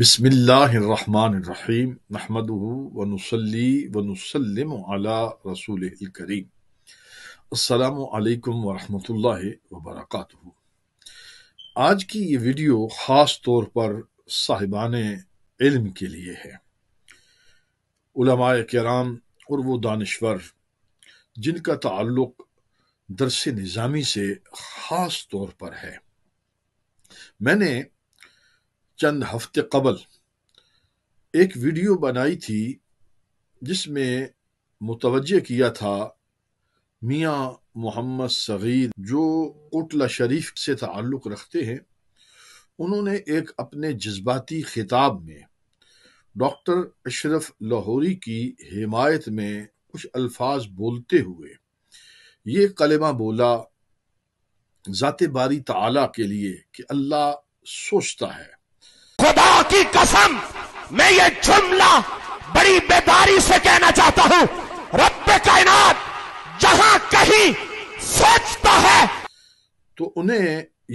बिसमीम नहमद वनसली वनसलम अला रसूल करीम अल्लाम वरहमल वबरक आज की ये वीडियो ख़ास तौर पर साहिबान इल्म के लिए है उलमाए कराम और वो दानश्वर जिनका ताल्लुक़ दरस निज़ामी से ख़ास तौर पर है मैंने चंद हफ्ते कबल एक वीडियो बनाई थी जिसमें मुतवजह किया था मियाँ मोहम्मद सगीर जो कोटला शरीफ से ताल्लुक़ रखते हैं उन्होंने एक अपने जज्बाती खिताब में डॉक्टर अशरफ लाहौरी की हिमायत में कुछ अल्फाज बोलते हुए ये कलमा बोला ज़ात बारी ताला के लिए कि अल्लाह सोचता है खुदा की कसम मैं ये जुमला बड़ी बेदारी से कहना चाहता हूं रब कायनात जहां कहीं सोचता है तो उन्हें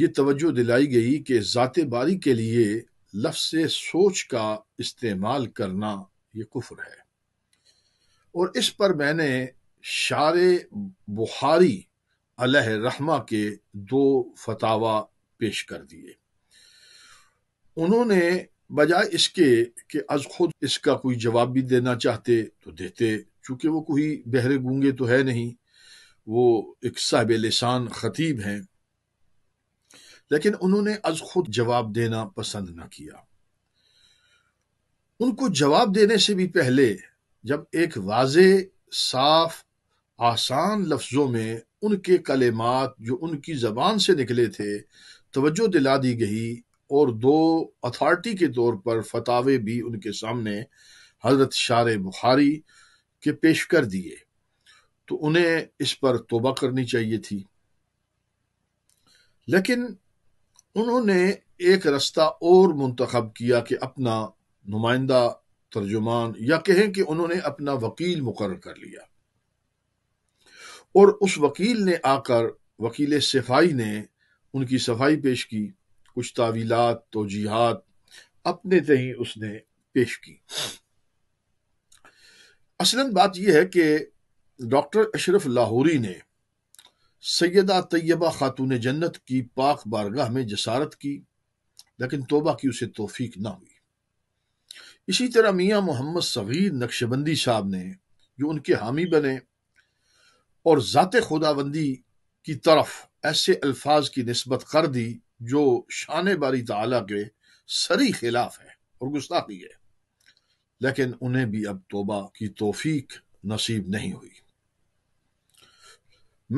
ये तवज्जो दिलाई गई कि जात बारी के लिए लफ्ज से सोच का इस्तेमाल करना ये कुफर है और इस पर मैंने शार बुहारी अलह रहमा के दो फतावा पेश कर दिए उन्होंने बजाय इसके कि आज खुद इसका कोई जवाब भी देना चाहते तो देते चूंकि वो कोई बहरे गूंगे तो है नहीं वो एक साहब लसान खतीब हैं लेकिन उन्होंने आज खुद जवाब देना पसंद ना किया उनको जवाब देने से भी पहले जब एक वाज साफ आसान लफ्जों में उनके कलेमात जो उनकी जबान से निकले थे तवज्जो दिला दी गई और दो अथॉरिटी के तौर पर फतावे भी उनके सामने हजरत शार बुखारी के पेश कर दिए तो उन्हें इस पर तोबा करनी चाहिए थी लेकिन उन्होंने एक रास्ता और मुंतखब किया कि अपना नुमाइंदा तर्जुमान या कहें कि उन्होंने अपना वकील मुकर कर लिया और उस वकील ने आकर वकील सफाई ने उनकी सफाई पेश की कुछ तावीलात तो जिहाद अपने तही उसने पेश की असलन बात यह है कि डॉक्टर अशरफ लाहौरी ने सैदा तैयबा खातून जन्नत की पाक बारगाह में जसारत की लेकिन तोबा की उसे तोफीक ना हुई इसी तरह मियाँ मोहम्मद सगीर नक्शबंदी साहब ने जो उनके हामी बने और ज़ात खुदाबंदी की तरफ ऐसे अल्फाज की नस्बत कर दी जो शान बारी ताला के सरी खिलाफ है और गुस्ताखी है लेकिन उन्हें भी अब तोबा की तोफीक नसीब नहीं हुई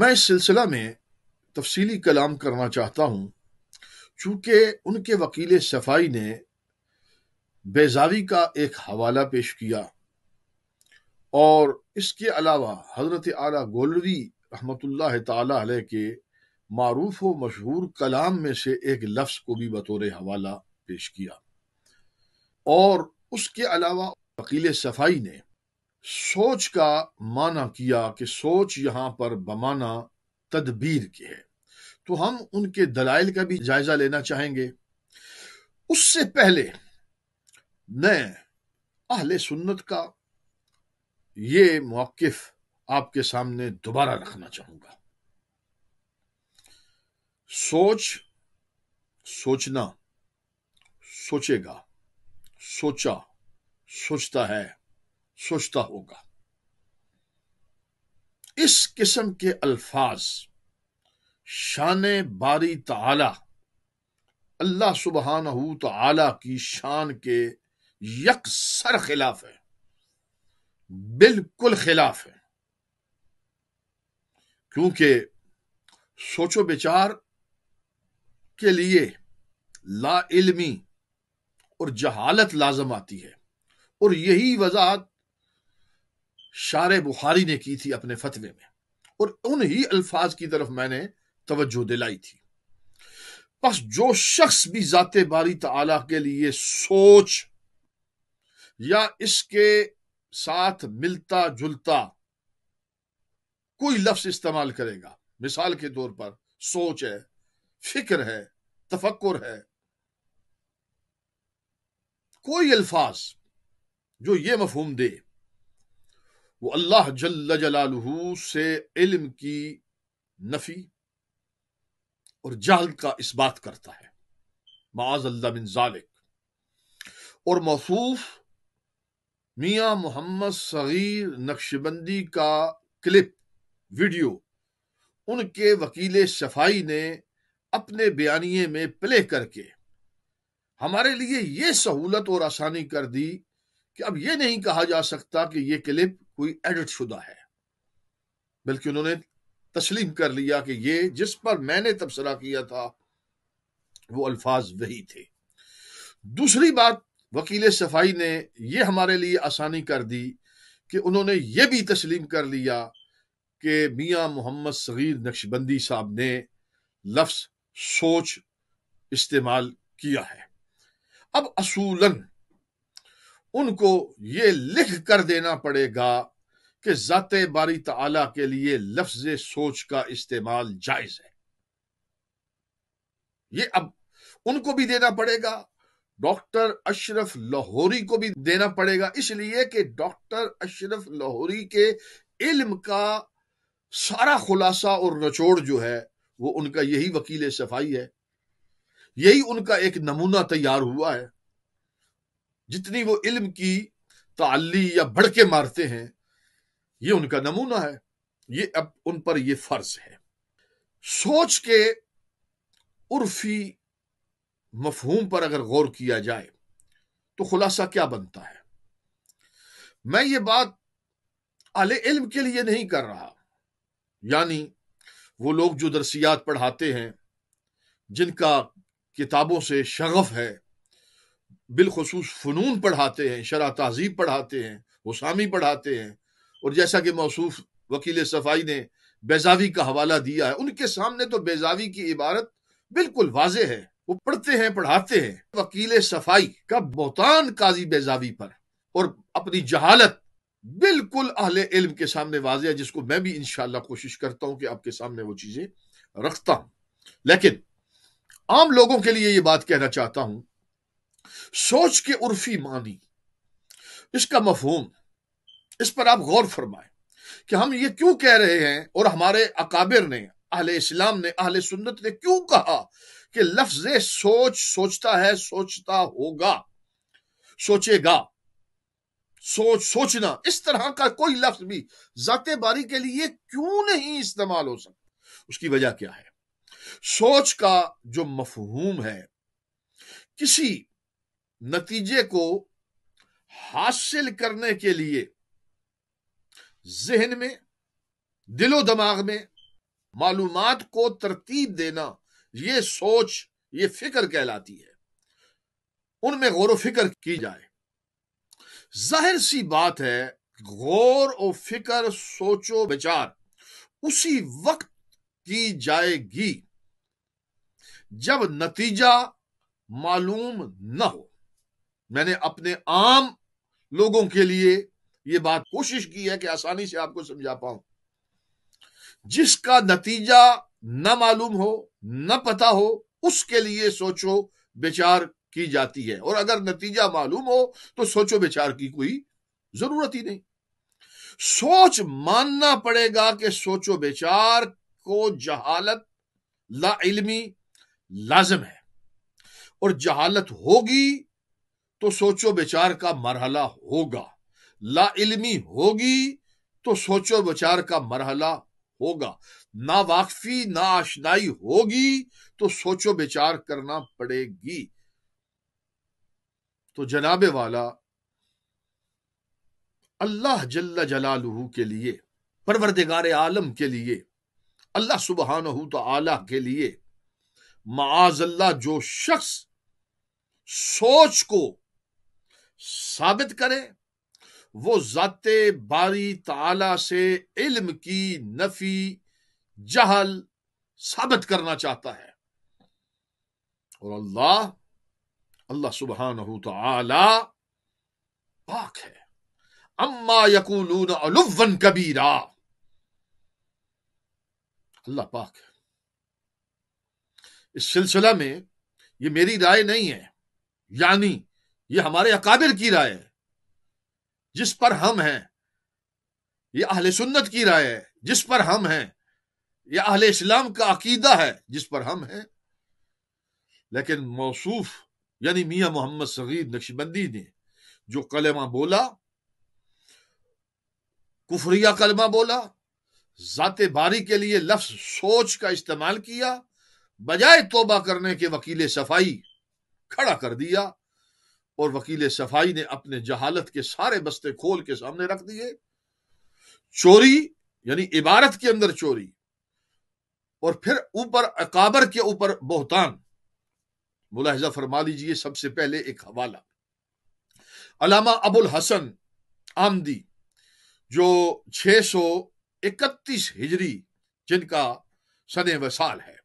मैं इस सिलसिला में तफसीली कलाम करना चाहता हूं चूंकि उनके वकील सफाई ने बेजावी का एक हवाला पेश किया और इसके अलावा हज़रत आला गोलवी रहमत ला के मारूफ व मशहूर कलाम में से एक लफ्ज़ को भी बतौर हवाला पेश किया और उसके अलावा वकील सफाई ने सोच का माना किया कि सोच यहाँ पर बमाना तदबीर के है तो हम उनके दलाइल का भी जायज़ा लेना चाहेंगे उससे पहले मैं अहल सुन्नत का ये मौकफ आपके सामने दोबारा रखना चाहूंगा सोच सोचना सोचेगा सोचा सोचता है सोचता होगा इस किस्म के अल्फाज शान बारी ताला अल्लाह सुबहान तला की शान के यकसर खिलाफ है बिल्कुल खिलाफ है क्योंकि सोचो बेचार के लिए ला इल्मी और जहालत लाजम आती है और यही वजाहत शार बुखारी ने की थी अपने फतवे में और ही अल्फाज की तरफ मैंने तवज्जो दिलाई थी बस जो शख्स भी जाते बारी तला के लिए सोच या इसके साथ मिलता जुलता कोई लफ्ज इस्तेमाल करेगा मिसाल के तौर पर सोच है फिक्र है तफक्र है कोई अल्फाज जो ये मफहूम दे वो अल्लाह जल्ल जलालहू से इल्म की नफी और जहल का इस बात करता है माज अल्लाह बिन जालिक और मौसूफ मियां मोहम्मद सगीर नक्शबंदी का क्लिप वीडियो उनके वकील शफाई ने अपने बयानिए में प्ले करके हमारे लिए ये सहूलत और आसानी कर दी कि अब यह नहीं कहा जा सकता कि यह क्लिप कोई एडिट शुदा है बल्कि उन्होंने तस्लीम कर लिया कि ये जिस पर मैंने तबसरा किया था वो अल्फाज वही थे दूसरी बात वकील सफाई ने यह हमारे लिए आसानी कर दी कि उन्होंने यह भी तस्लीम कर लिया कि मियाँ मोहम्मद सगीर नक्शबंदी साहब ने लफ्स सोच इस्तेमाल किया है अब असूलन उनको ये लिख कर देना पड़ेगा कि ज़ात बारी तला के लिए लफ्ज सोच का इस्तेमाल जायज है ये अब उनको भी देना पड़ेगा डॉक्टर अशरफ लाहौरी को भी देना पड़ेगा इसलिए कि डॉक्टर अशरफ लाहौरी के इल्म का सारा खुलासा और नचोड़ जो है वो उनका यही वकील सफाई है यही उनका एक नमूना तैयार हुआ है जितनी वो इल्म की ताली या भड़के मारते हैं ये उनका नमूना है ये अब उन पर ये फर्ज है सोच के उर्फी मफहूम पर अगर गौर किया जाए तो खुलासा क्या बनता है मैं ये बात आले इल्म के लिए नहीं कर रहा यानी वो लोग जो दरसियात पढ़ाते हैं जिनका किताबों से शगफ है बिलखसूस फ़नून पढ़ाते हैं शरा तहजीब पढ़ाते हैं उसामी पढ़ाते हैं और जैसा कि मौसूफ वकील सफाई ने बेजावी का हवाला दिया है उनके सामने तो बेजावी की इबारत बिल्कुल वाज है वो पढ़ते हैं पढ़ाते हैं वकील सफाई का बोहतान काजी बेजावी पर और अपनी जहालत बिल्कुल अहले इल्म के सामने वाजिया जिसको मैं भी इनशाला कोशिश करता हूं कि आपके सामने वो चीजें रखता हूं लेकिन आम लोगों के लिए ये बात कहना चाहता हूं सोच के उर्फी मानी इसका मफहूम इस पर आप गौर फरमाएं कि हम ये क्यों कह रहे हैं और हमारे अकाबिर ने अहल इस्लाम ने अहल सुन्नत ने क्यों कहा कि लफ्ज सोच सोचता है सोचता होगा सोचेगा सोच सोचना इस तरह का कोई लफ्ज भी जाते बारी के लिए क्यों नहीं इस्तेमाल हो सकता उसकी वजह क्या है सोच का जो मफहूम है किसी नतीजे को हासिल करने के लिए जहन में दिलो दिमाग में मालूम को तरतीब देना ये सोच ये फिक्र कहलाती है उनमें गौर फिक्र की जाए जाहिर सी बात है गौर और फिकर सोचो विचार उसी वक्त की जाएगी जब नतीजा मालूम न हो मैंने अपने आम लोगों के लिए ये बात कोशिश की है कि आसानी से आपको समझा पाऊं जिसका नतीजा न मालूम हो न पता हो उसके लिए सोचो विचार की जाती है और अगर नतीजा मालूम हो तो सोचो विचार की कोई जरूरत ही नहीं सोच मानना पड़ेगा कि सोचो विचार को जहालत ला इल्मी लाजम है और जहालत होगी तो सोचो विचार का मरहला होगा ला इल्मी होगी तो सोचो विचार का मरहला होगा ना वाकफी ना आशनाई होगी तो सोचो विचार करना पड़ेगी तो जनाब वाला अल्लाह जल्ला जलालू के लिए परवरदगार आलम के लिए अल्लाह सुबहान तो आला के लिए माजल्ला जो शख्स सोच को साबित करे वो जाते बारी ताला से इल्म की नफी जहल साबित करना चाहता है और अल्लाह अल्लाह सुबहान पाक है अम्मा यकूलून अलुवन कबीरा अल्लाह पाक है इस सिलसिला में ये मेरी राय नहीं है यानी ये हमारे अकाबिर की राय है जिस पर हम हैं ये आहले सुन्नत की राय है जिस पर हम हैं ये आहले इस्लाम का अकीदा है जिस पर हम हैं लेकिन मौसूफ़ यानी मियाँ मोहम्मद सगीर नक्शबंदी ने जो कलमा बोला कुफरिया कलमा बोला जाते बारी के लिए लफ्ज सोच का इस्तेमाल किया बजाय तोबा करने के वकील सफाई खड़ा कर दिया और वकील सफाई ने अपने जहालत के सारे बस्ते खोल के सामने रख दिए चोरी यानी इबारत के अंदर चोरी और फिर ऊपर अकाबर के ऊपर बोहतान मुलाहजा फरमा लीजिए सबसे पहले एक हवाला अलामा अबुल हसन आमदी जो 631 हिजरी जिनका सन वसाल है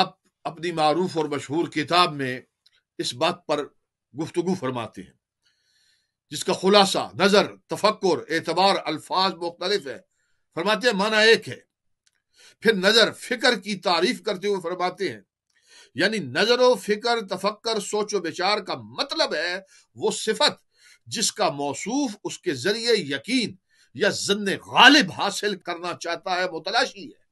आप अपनी मारूफ और मशहूर किताब में इस बात पर गुफ्तगु फरमाते हैं जिसका खुलासा नजर तफक्र एतबार अल्फाज मुख्तलिफ है फरमाते हैं माना एक है फिर नजर फिक्र की तारीफ करते हुए फरमाते हैं यानी नजर फिक्र तफक्कर सोचो विचार का मतलब है वो सिफत जिसका मौसूफ उसके जरिए यकीन या जन्न गालिब हासिल करना चाहता है मुतलाशी है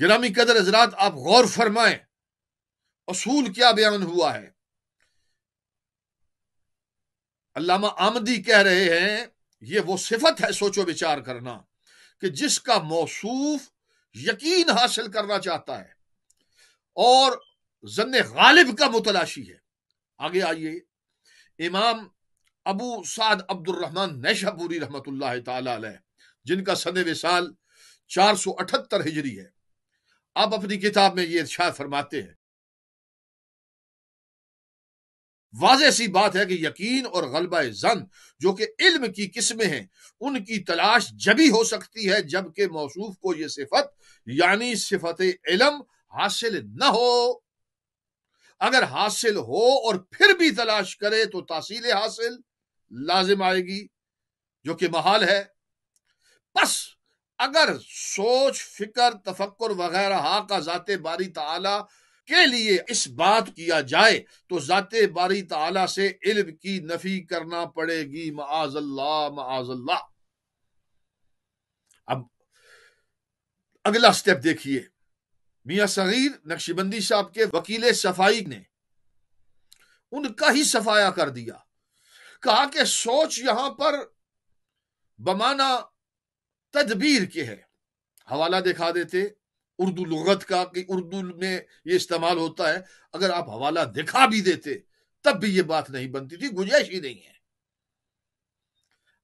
ग्रामी कदर हजरात आप गौर फरमाएं असूल क्या बयान हुआ है अल्लामा आमदी कह रहे हैं ये वो सिफत है सोचो विचार करना कि जिसका मौसूफ यकीन हासिल करना चाहता है और जन गालिब का मुतलाशी है आगे आइए इमाम अबू साद अब्दुलरहमान नैशापुरी रहमत जिनका सन विशाल चार सौ अठहत्तर हिजरी है आप अपनी किताब में ये इर्शाद फरमाते हैं वाज सी बात है कि यकीन और गलबा जन जो कि इल्म की किस्में हैं उनकी तलाश जबी हो सकती है जबकि मौसू को यह सिफत यानी सिफत इलम हासिल न हो अगर हासिल हो और फिर भी तलाश करे तो तासील हासिल लाजिम आएगी जो कि महाल है बस अगर सोच फिक्र तफक् वगैरह हा का जाते बारी ताला के लिए इस बात किया जाए तो ज़ाते बारी ताला से इल्म की नफी करना पड़ेगी माजल्ला माजल्ला अब अगला स्टेप देखिए मिया सगीर नक्शबंदी साहब के वकील सफाई ने उनका ही सफाया कर दिया कहा कि सोच यहां पर बमाना तदबीर के है हवाला दिखा देते उर्दू लगत का कि उर्दू में ये इस्तेमाल होता है अगर आप हवाला दिखा भी देते तब भी ये बात नहीं बनती थी गुंजाइश ही नहीं है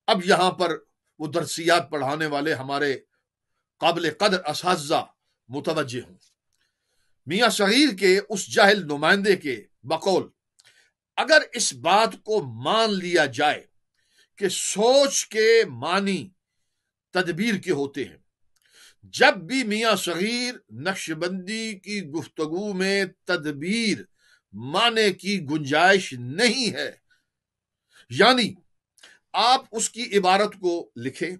अब यहां पर वो दरसियात पढ़ाने वाले हमारे काबिल कदर इस मुतवज हूं मियाँ शहीर के उस जाहिल नुमाइंदे के बकौल अगर इस बात को मान लिया जाए कि सोच के मानी तदबीर के होते हैं जब भी मियाँ सगीर नक्शबंदी की गुफ्तगु में तदबीर माने की गुंजाइश नहीं है यानी आप उसकी इबारत को लिखें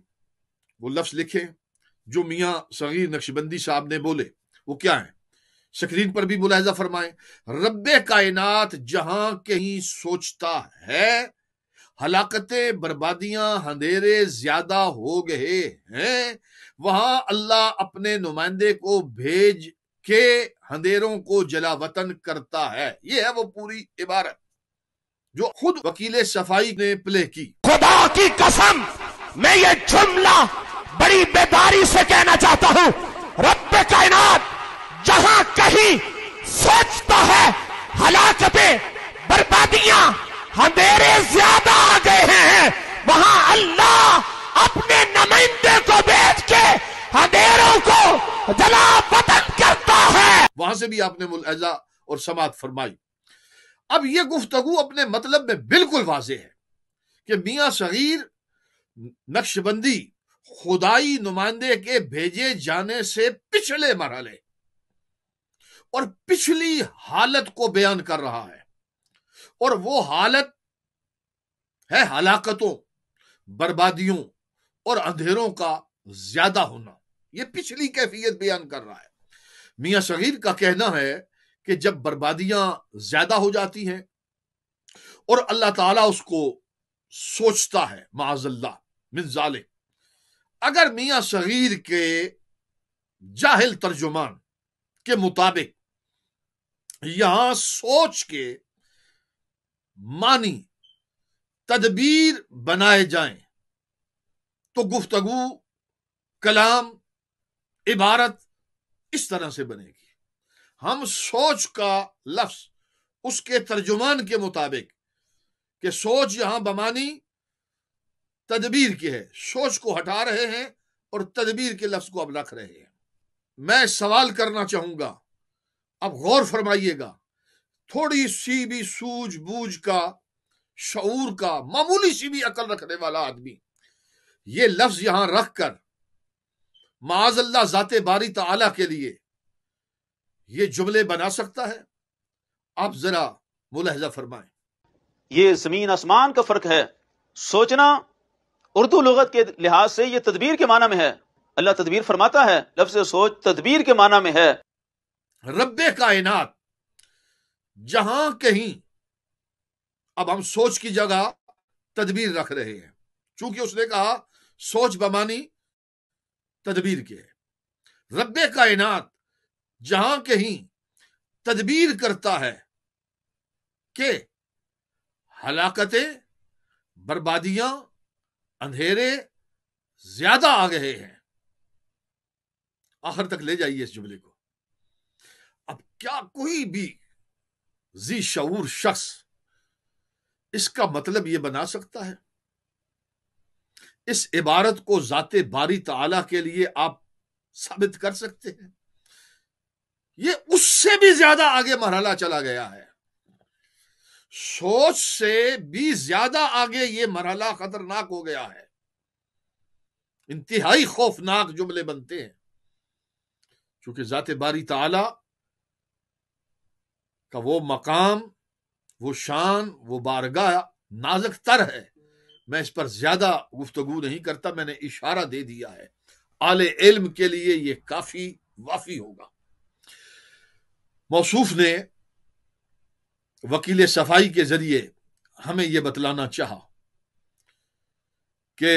वो लफ्ज लिखें जो मियाँ सगीर नक्शबंदी साहब ने बोले वो क्या है स्क्रीन पर भी मुलाहजा फरमाएं रब कायनात जहां कहीं सोचता है हलाकतें बर्बादियां अंधेरे ज्यादा हो गए हैं वहां अल्लाह अपने नुमाइंदे को भेज के अंधेरों को जलावतन करता है ये है वो पूरी इबारत जो खुद वकील सफाई ने प्ले की खुदा की कसम मैं ये जुमला बड़ी बेदारी से कहना चाहता हूँ रब कायनात जहाँ कहीं सोचता है हलाकते बर्बादियां अंधेरे ज्यादा आ गए हैं वहां अल्लाह अपने नुमाइंदे को भेज के अंधेरों को जला वतन करता है वहां से भी आपने मुलाजा और समात फरमाई अब ये गुफ्तगु अपने मतलब में बिल्कुल वाजे है कि मियाँ सगीर नक्शबंदी खुदाई नुमाइंदे के भेजे जाने से पिछले मरहले और पिछली हालत को बयान कर रहा है और वो हालत है हलाकतों बर्बादियों और अंधेरों का ज्यादा होना यह पिछली कैफियत बयान कर रहा है मियाँ शगीर का कहना है कि जब बर्बादियां ज्यादा हो जाती हैं और अल्लाह ताला उसको सोचता है माजल्ला मिजाले अगर मियाँ शगीर के जाहिल तर्जुमान के मुताबिक यहां सोच के मानी तदबीर बनाए जाएं तो गुफ्तगु कलाम इबारत इस तरह से बनेगी हम सोच का लफ्ज उसके तर्जुमान के मुताबिक कि सोच यहां बमानी तदबीर की है सोच को हटा रहे हैं और तदबीर के लफ्ज को अब रख रहे हैं मैं सवाल करना चाहूंगा अब गौर फरमाइएगा थोड़ी सी भी सूझबूझ का शूर का मामूली सी भी अकल रखने वाला आदमी ये लफ्ज यहां रख कर माजल्ला जाते बारी तला के लिए यह जुमले बना सकता है आप जरा मुलहजा फरमाए ये जमीन आसमान का फर्क है सोचना उर्दू लगत के लिहाज से यह तदबीर के माना में है अल्लाह तदबीर फरमाता है लफ्ज सोच तदबीर के माना में है रब कायनात जहां कहीं अब हम सोच की जगह तदबीर रख रहे हैं चूंकि उसने कहा सोच बमानी तदबीर के रब कायनात जहां कहीं तदबीर करता है कि हलाकतें बर्बादियां अंधेरे ज्यादा आ गए हैं आखिर तक ले जाइए इस जुमले को अब क्या कोई भी जी शूर शख्स इसका मतलब यह बना सकता है इस इबारत को ज़ात बारी तला के लिए आप साबित कर सकते हैं ये उससे भी ज्यादा आगे मरहला चला गया है सोच से भी ज्यादा आगे ये मरहला खतरनाक हो गया है इंतहाई खौफनाक जुमले बनते हैं क्योंकि जाते बारी ताला का वो मकाम वो शान वो बारगाह नाजक तर है मैं इस पर ज्यादा गुफ्तगु नहीं करता मैंने इशारा दे दिया है आले इल्म के लिए यह काफी वाफी होगा मौसूफ ने वकील सफाई के जरिए हमें यह बतलाना चाह कि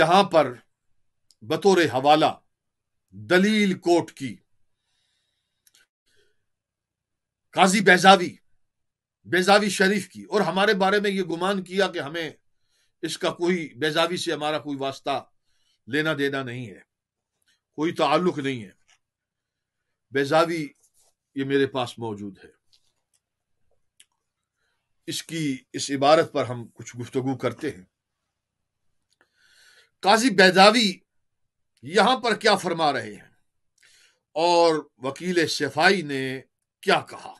यहां पर बतौर हवाला दलील कोर्ट की काजी बैजावी बेजावी शरीफ की और हमारे बारे में ये गुमान किया कि हमें इसका कोई बेजावी से हमारा कोई वास्ता लेना देना नहीं है कोई ताल्लुक नहीं है बेजावी ये मेरे पास मौजूद है इसकी इस इबारत पर हम कुछ गुफ्तगु करते हैं काजी बेजावी यहां पर क्या फरमा रहे हैं और वकील शफाई ने क्या कहा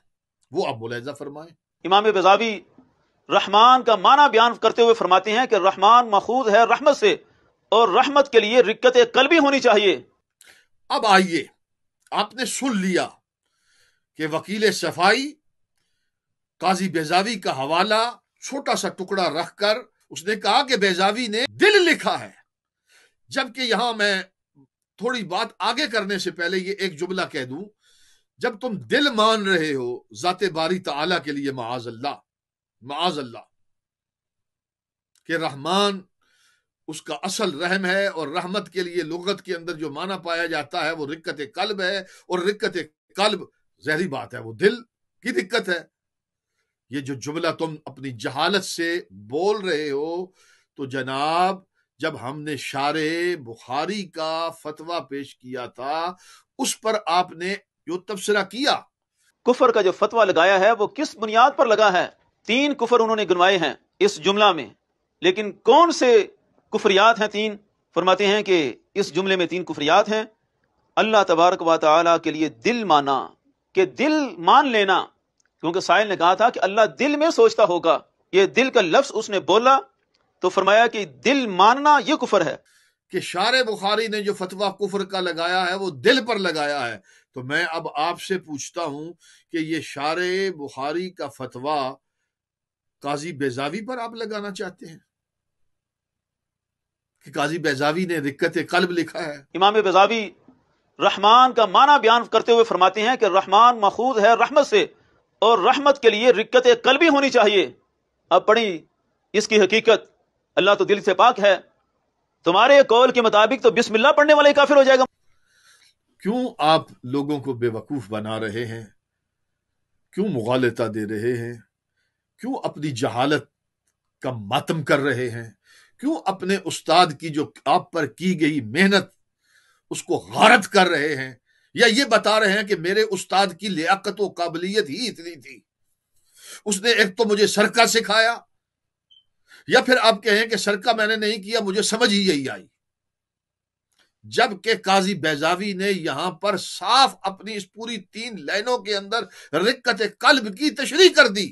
वो अब मुलैजा फरमाए इमाम बजावी रहमान का माना बयान करते हुए फरमाते हैं कि रहमान मखूज है रहमत से और रहमत के लिए रिक्कत भी होनी चाहिए अब आइए आपने सुन लिया कि वकील सफाई काजी बेजावी का हवाला छोटा सा टुकड़ा रखकर उसने कहा कि बेजावी ने दिल लिखा है जबकि यहां मैं थोड़ी बात आगे करने से पहले ये एक जुमला कह दूं जब तुम दिल मान रहे हो जाते बारी तला के लिए माज अल्लाह माज अल्लाह के रहमान उसका असल रहम है और रहमत के लिए लगत के अंदर जो माना पाया जाता है वो रिक्कत कल्ब है और रिक्कत कल्ब जहरी बात है वो दिल की दिक्कत है ये जो जुमला तुम अपनी जहालत से बोल रहे हो तो जनाब जब हमने शार बुखारी का फतवा पेश किया था उस पर आपने जो तबसरा किया कुफर का जो फतवा लगाया है वो किस बुनियाद पर लगा है तीन कुफर उन्होंने गुनवाए हैं इस जुमला में लेकिन कौन से कुफरियात हैं तीन फरमाते हैं कि इस जुमले में तीन कुफरियात हैं अल्लाह तबारक व के लिए दिल माना कि दिल मान लेना क्योंकि साहिल ने कहा था कि अल्लाह दिल में सोचता होगा ये दिल का लफ्ज उसने बोला तो फरमाया कि दिल मानना ये कुफर है कि शार बुखारी ने जो फतवा कुफर का लगाया है वो दिल पर लगाया है तो मैं अब आपसे पूछता हूं कि ये शार बुखारी का फतवा काजी बेजावी पर आप लगाना चाहते हैं कि काजी बेजावी ने रिक्कत कल्ब लिखा है इमाम बेजावी रहमान का माना बयान करते हुए फरमाते हैं कि रहमान मखूज है रहमत से और रहमत के लिए रिक्कत कल्बी होनी चाहिए अब पढ़ी इसकी हकीकत अल्लाह तो दिल से पाक है तुम्हारे कौल के मुताबिक तो बिस्मिल्लाह पढ़ने वाले काफिर हो जाएगा क्यों आप लोगों को बेवकूफ बना रहे हैं क्यों मुगालता दे रहे हैं क्यों अपनी जहालत का मातम कर रहे हैं क्यों अपने उस्ताद की जो आप पर की गई मेहनत उसको गारत कर रहे हैं या ये बता रहे हैं कि मेरे उस्ताद की लियाकत व काबिलियत ही इतनी थी उसने एक तो मुझे सरका सिखाया या फिर आप कहें कि सरका मैंने नहीं किया मुझे समझ ही यही आई जबकि काजी बैजावी ने यहां पर साफ अपनी इस पूरी तीन लाइनों के अंदर रिक्कत कल्ब की तशरी कर दी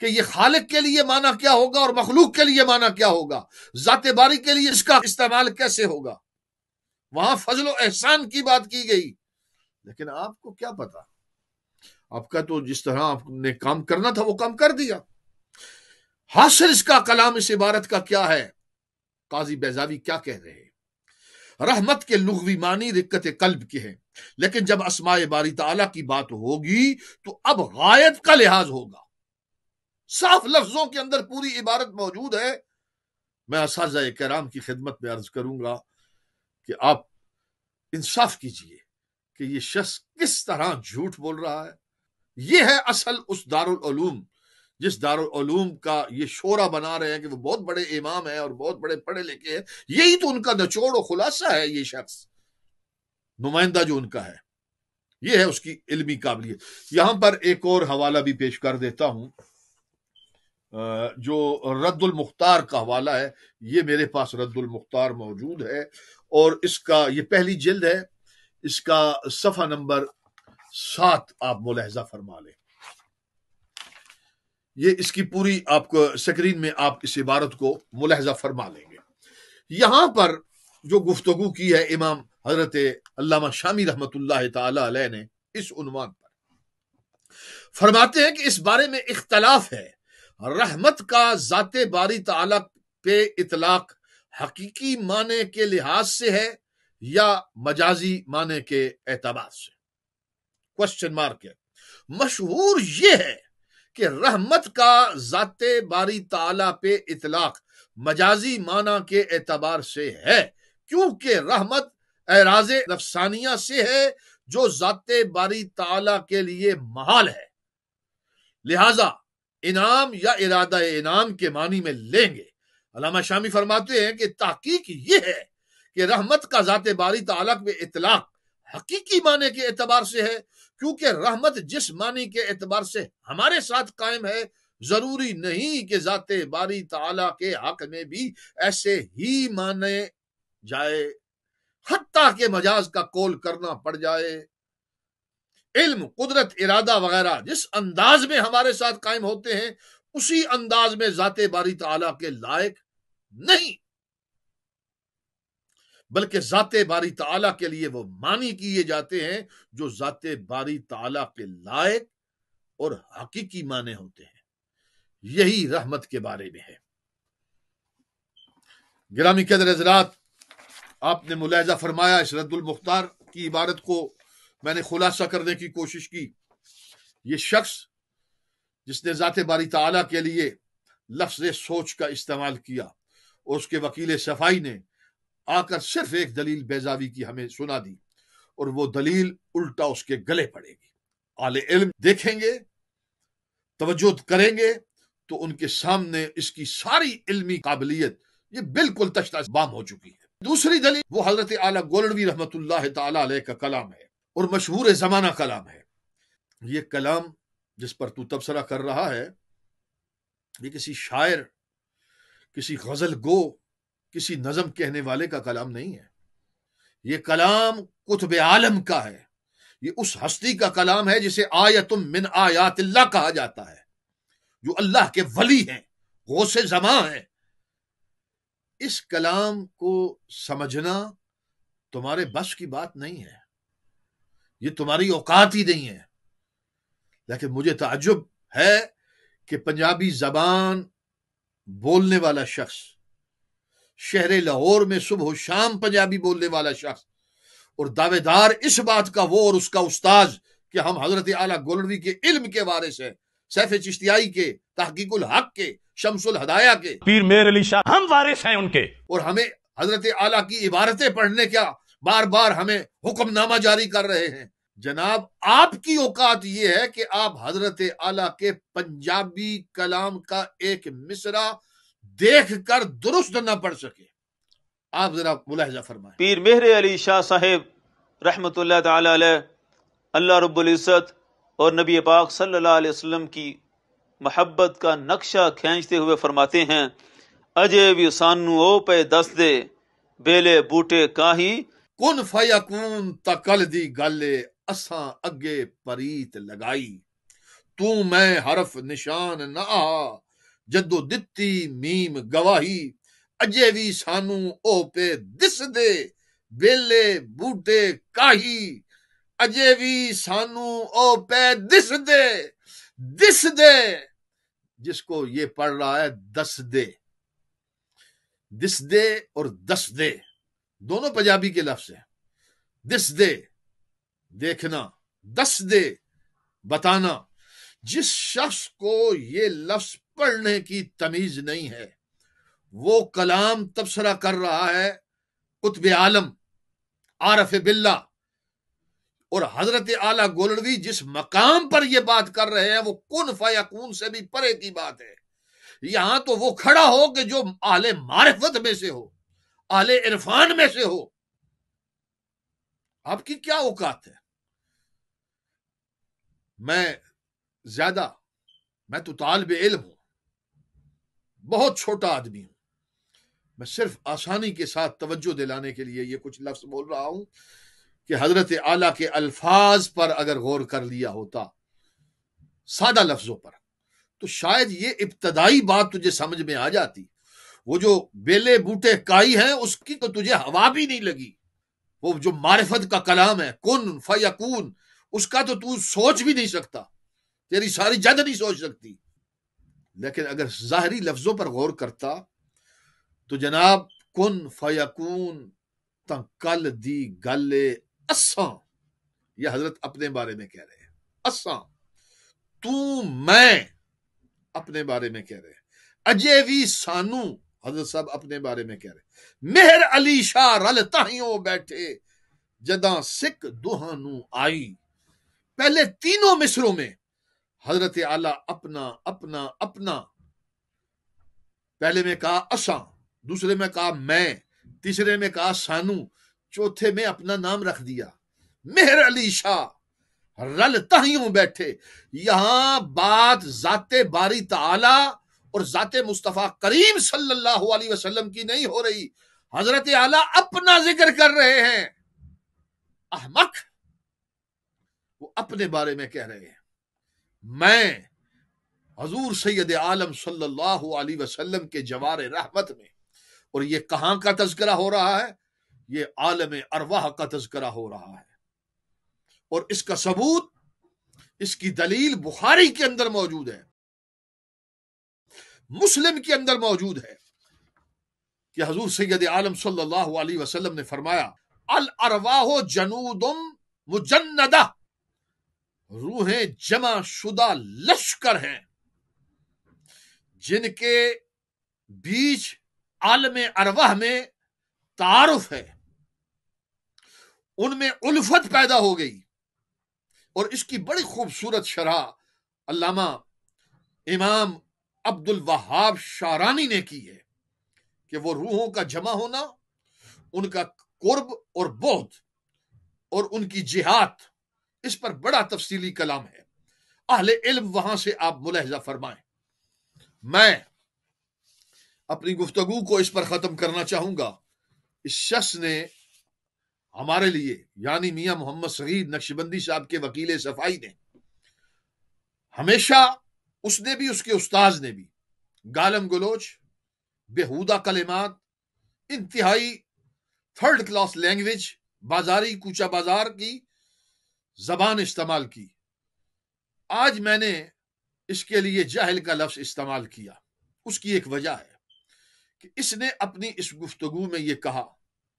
कि ये खालिक के लिए माना क्या होगा और मखलूक के लिए माना क्या होगा जाते बारी के लिए इसका इस्तेमाल कैसे होगा वहां फजलो एहसान की बात की गई लेकिन आपको क्या पता आपका तो जिस तरह आपने काम करना था वो काम कर दिया हासिल इसका कलाम इस इबारत का क्या है काजी बैजावी क्या कह रहे हैं रहमत के लुघवी मानी रिक्कत कल्ब के हैं लेकिन जब असमाय बारी ताला की बात होगी तो अब गायत का लिहाज होगा साफ लफ्जों के अंदर पूरी इबारत मौजूद है मैं इस कराम की खिदमत में अर्ज करूंगा कि आप इंसाफ कीजिए कि यह शख्स किस तरह झूठ बोल रहा है यह है असल उस दारुल जिस दारूम का ये शोरा बना रहे हैं कि वो बहुत बड़े इमाम हैं और बहुत बड़े पढ़े लिखे हैं यही तो उनका नचोड़ और खुलासा है ये शख्स नुमाइंदा जो उनका है ये है उसकी इलमी काबिलियत यहां पर एक और हवाला भी पेश कर देता हूं जो रद्दुल मुख्तार का हवाला है ये मेरे पास रद्दुल मुख्तार मौजूद है और इसका ये पहली जिल्द है इसका सफा नंबर सात आप मुलहजा फरमा लें ये इसकी पूरी आपको स्क्रीन में आप इस इबारत को मुलहजा फरमा लेंगे यहां पर जो गुफ्तगु की है इमाम हजरत अल्लामा शामी रहमत ने इस उनवान पर फरमाते हैं कि इस बारे में इख्तलाफ है रहमत का ज़ात बारी ताला पे इतलाक हकीकी माने के लिहाज से है या मजाजी माने के एतबार से क्वेश्चन मार्क है मशहूर यह है कि रहमत का जाते बारी ताला पे इतलाक मजाजी माना के एतबार से है क्योंकि रहमत एराज नफसानिया से है जो जाते बारी ताला के लिए महाल है लिहाजा इनाम या इरादा इनाम के मानी में लेंगे अलामा शामी फरमाते हैं कि तहकीक ये है कि रहमत का जाते बारी ताला पे इतलाक हकीकी माने के एतबार से है क्योंकि रहमत जिस मानी के एतबार से हमारे साथ कायम है जरूरी नहीं कि जाते बारी ताला के हक में भी ऐसे ही माने जाए हत्ता के मजाज का कोल करना पड़ जाए इल्म कुदरत इरादा वगैरह जिस अंदाज में हमारे साथ कायम होते हैं उसी अंदाज में जाते बारी ताला के लायक नहीं बल्कि जाते बारी ताला के लिए वो मानी किए जाते हैं जो जाते बारी ताला के लायक और हकीकी माने होते हैं यही रहमत के बारे में है गिरामी कदर हजरात आपने मुलायजा फरमाया इसरतुल मुख्तार की इबारत को मैंने खुलासा करने की कोशिश की ये शख्स जिसने जाते बारी ताला के लिए लफ्ज सोच का इस्तेमाल किया और उसके वकील सफाई ने आकर सिर्फ एक दलील बेजावी की हमें सुना दी और वो दलील उल्टा उसके गले पड़ेगी आले इल्म देखेंगे तवज्जो करेंगे तो उनके सामने इसकी सारी इल्मी काबिलियत ये बिल्कुल तश्ता बाम हो चुकी है दूसरी दलील वो हजरत आला गोलवी रहमत का कलाम है और मशहूर जमाना कलाम है ये कलाम जिस पर तू तबसरा कर रहा है ये किसी शायर किसी गजल गो किसी नज़म कहने वाले का कलाम नहीं है ये कलाम कुतब आलम का है ये उस हस्ती का कलाम है जिसे आयतुम मिन आयात कहा जाता है जो अल्लाह के वली हैं गौसे जमा हैं इस कलाम को समझना तुम्हारे बस की बात नहीं है ये तुम्हारी औकात ही नहीं है लेकिन मुझे ताजुब है कि पंजाबी जबान बोलने वाला शख्स शहर लाहौर में सुबह शाम पंजाबी बोलने वाला शख्स और दावेदार इस बात का वो और उसका उस्ताज कि हम हजरत आला गोलवी के इल्म के वारिस हैं सैफ चिश्तियाई के तहकीकुल हक के शमसुल हदाया के पीर मेर अली शाह हम वारिस हैं उनके और हमें हजरत आला की इबारतें पढ़ने का बार बार हमें हुक्मनामा जारी कर रहे हैं जनाब आपकी औकात ये है कि आप हजरत आला के पंजाबी कलाम का एक मिसरा देख कर दुरुस्त न पड़ सके आप जरा मुलाहजा फरमाए पीर मेहर अली शाह साहेब रहमत अल्लाह रब्ज़त और नबी पाक सल्लल्लाहु अलैहि वसल्लम की मोहब्बत का नक्शा खींचते हुए फरमाते हैं अजय भी सानू ओ पे दस दे बेले बूटे काही कुन फयकून तकल दी गले असा अगे परीत लगाई तू मैं हरफ निशान ना ਜਦੋਂ ਦਿੱਤੀ ਮੀਮ ਗਵਾਹੀ ਅਜੇ ਵੀ ਸਾਨੂੰ ਉਹ ਪੇ ਦਿਸਦੇ ਬੇਲੇ ਬੂਟੇ ਕਾਹੀ ਅਜੇ ਵੀ ਸਾਨੂੰ ਉਹ ਪੇ ਦਿਸਦੇ ਦਿਸਦੇ जिसको ये पढ़ रहा है दस दे दिस दे और दस दे दोनों पंजाबी के लफ्ज है दिस दे देखना दस दे बताना जिस शख्स को ये लफ्ज पढ़ने की तमीज नहीं है वो कलाम तबसरा कर रहा है कुतब आलम आरफ बिल्ला और हजरत आला गोलवी जिस मकाम पर यह बात कर रहे हैं वो कुन फयाकून से भी परे की बात है यहां तो वो खड़ा हो कि जो आले मारफत में से हो आले इरफान में से हो आपकी क्या औकात है मैं ज्यादा मैं तो तालब इल्म हूं बहुत छोटा आदमी हूं मैं सिर्फ आसानी के साथ तवज्जो दिलाने के लिए यह कुछ लफ्ज बोल रहा हूं कि हजरत आला के अल्फाज पर अगर गौर कर लिया होता सादा लफ्जों पर तो शायद ये इब्तदाई बात तुझे समझ में आ जाती वो जो बेले बूटे काई हैं उसकी तो तुझे हवा भी नहीं लगी वो जो मारिफत का कलाम है कुन फयकून उसका तो तू सोच भी नहीं सकता तेरी सारी जद नहीं सोच सकती लेकिन अगर जाहरी लफ्जों पर गौर करता तो जनाब कुन फयाकून तल दी गले असा यह हजरत अपने बारे में कह रहे हैं असा तू मैं अपने बारे में कह रहे हैं अजय भी सानू हजरत साहब अपने बारे में कह रहे मेहर अली शाह रल ताइयों बैठे जदा सिख दुहानू आई पहले तीनों मिसरों में हजरत आला अपना अपना अपना पहले में कहा असा दूसरे में कहा मैं तीसरे में कहा सानू चौथे में अपना नाम रख दिया मेहर अली शाह रल तहियों बैठे यहां बात जाते बारी ताला और जाते मुस्तफ़ा करीम सल्लल्लाहु अलैहि वसल्लम की नहीं हो रही हजरत आला अपना जिक्र कर रहे हैं अहमक वो अपने बारे में कह रहे हैं मैं हजूर सैद आलम सल्लल्लाहु अलैहि वसल्लम के जवार रहमत में और ये कहाँ का तस्करा हो रहा है ये आलम अरवाह का तस्करा हो रहा है और इसका सबूत इसकी दलील बुखारी के अंदर मौजूद है मुस्लिम के अंदर मौजूद है कि हजूर सैद आलम सल्लल्लाहु अलैहि वसल्लम ने फरमाया अल अरवाह जनूदम मुजन्नदा रूहे जमा शुदा लश्कर हैं जिनके बीच आलम अरवाह में तारुफ है उनमें उल्फत पैदा हो गई और इसकी बड़ी खूबसूरत शरह अल्लामा इमाम अब्दुल वहाब शारानी ने की है कि वो रूहों का जमा होना उनका कुर्ब और बोध और उनकी जिहाद इस पर बड़ा तफसीली कलाम है अहले इल्म वहां से आप मुलहजा फरमाएं मैं अपनी गुफ्तगु को इस पर ख़त्म करना चाहूंगा इस शख्स ने हमारे लिए यानी मियाँ मोहम्मद सहीद नक्शबंदी साहब के वकील सफाई ने हमेशा उसने भी उसके उस्ताज ने भी गालम गलोच बेहूदा कलेमात इंतहाई थर्ड क्लास लैंग्वेज बाजारी कूचा बाजार की जबान इस्तेमाल की आज मैंने इसके लिए जाहिल का लफ्ज इस्तेमाल किया उसकी एक वजह है कि इसने अपनी इस गुफ्तगु में ये कहा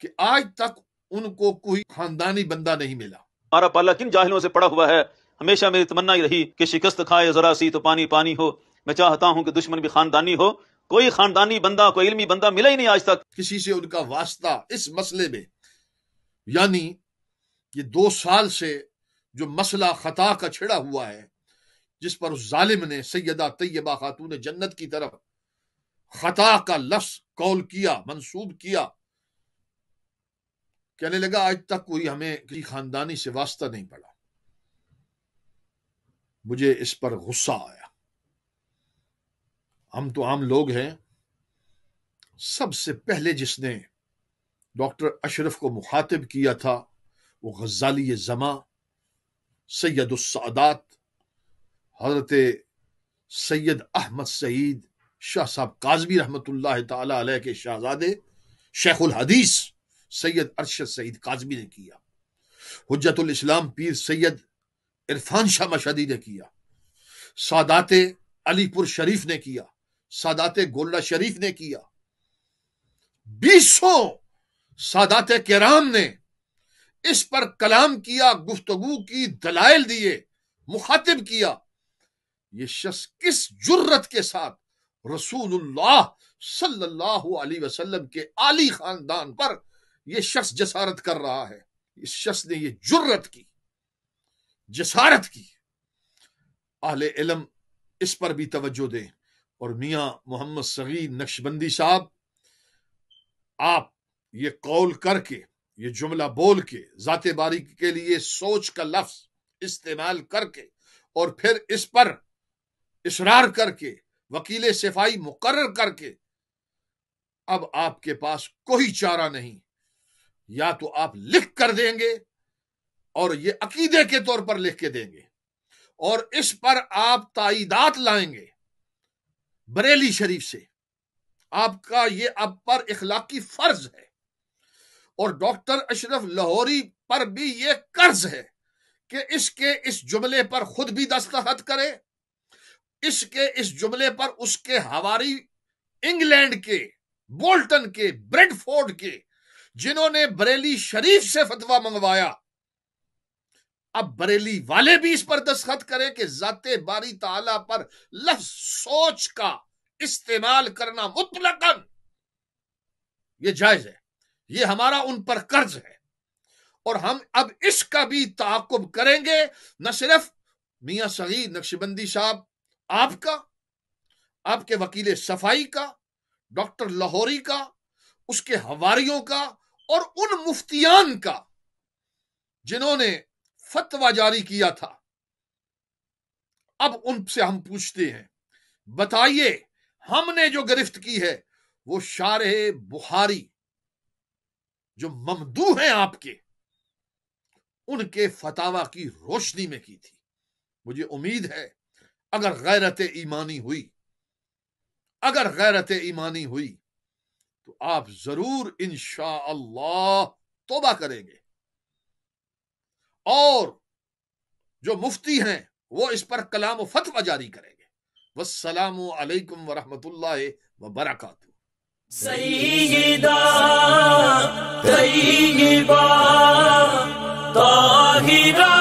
कि आज तक उनको कोई खानदानी बंदा नहीं मिला हमारा पाला किन जाहिलों से पड़ा हुआ है हमेशा मेरी तमन्ना ही रही कि शिकस्त खाए जरा सी तो पानी पानी हो मैं चाहता हूं कि दुश्मन भी खानदानी हो कोई खानदानी बंदा कोई इल्मी बंदा मिला ही नहीं आज तक किसी से उनका वास्ता इस मसले में यानी ये दो साल से जो मसला खता का छिड़ा हुआ है जिस पर उस जालिम ने सैदा तय्यबा खातून जन्नत की तरफ खता का लफ्स कौल किया मंसूब किया कहने लगा आज तक कोई हमें किसी खानदानी से वास्ता नहीं पड़ा मुझे इस पर गुस्सा आया हम तो आम लोग हैं सबसे पहले जिसने डॉक्टर अशरफ को मुखातिब किया था वो गजाली जमा सैदुलसादात हजरत सैयद अहमद सईद शाह साहब काजमी रहमत के शाहजादे शेखुल हदीस सैयद अरशद सईद काजमी ने किया हजतुल इस्लाम पीर सैयद इरफान शाह मशदी ने किया सादात अलीपुर शरीफ ने किया सादात गोल्ला शरीफ ने किया बीसों सादात केराम ने इस पर कलाम किया गुफ्तगु की दलाइल दिए मुखातिब किया ये शख्स किस जुर्रत के साथ रसूलुल्लाह सल्लल्लाहु अलैहि वसल्लम के आली खानदान पर यह शख्स जसारत कर रहा है इस शख्स ने यह जुर्रत की जसारत की आले इलम इस पर भी तवज्जो दें और मिया मोहम्मद सगीर नक्शबंदी साहब आप ये कौल करके ये जुमला बोल के जाते बारी के लिए सोच का लफ्ज इस्तेमाल करके और फिर इस पर इसरार करके वकील सिफाई मुकर्र करके अब आपके पास कोई चारा नहीं या तो आप लिख कर देंगे और ये अकीदे के तौर पर लिख के देंगे और इस पर आप ताइदात लाएंगे बरेली शरीफ से आपका ये अब पर इखलाकी फर्ज है और डॉक्टर अशरफ लाहौरी पर भी ये कर्ज है कि इसके इस जुमले पर खुद भी दस्तखत करे इसके इस जुमले पर उसके हवारी इंग्लैंड के बोल्टन के ब्रेडफोर्ड के जिन्होंने बरेली शरीफ से फतवा मंगवाया अब बरेली वाले भी इस पर दस्तखत करें कि जाते बारी ताला पर लफ सोच का इस्तेमाल करना मुतलकन ये जायज है ये हमारा उन पर कर्ज है और हम अब इसका भी ताकुब करेंगे न सिर्फ मियाँ सगीर नक्शबंदी साहब आपका आपके वकील सफाई का डॉक्टर लाहौरी का उसके हवारियों का और उन मुफ्तियान का जिन्होंने फतवा जारी किया था अब उनसे हम पूछते हैं बताइए हमने जो गिरफ्त की है वो शारे बुहारी जो ममदू हैं आपके उनके फतावा की रोशनी में की थी मुझे उम्मीद है अगर गैरत ईमानी हुई अगर गैरत ईमानी हुई तो आप जरूर इन अल्लाह तोबा करेंगे और जो मुफ्ती हैं वो इस पर कलाम फतवा जारी करेंगे वसलाम वरहमत वरहमतुल्लाह व सईदा तैयबा ताहिरा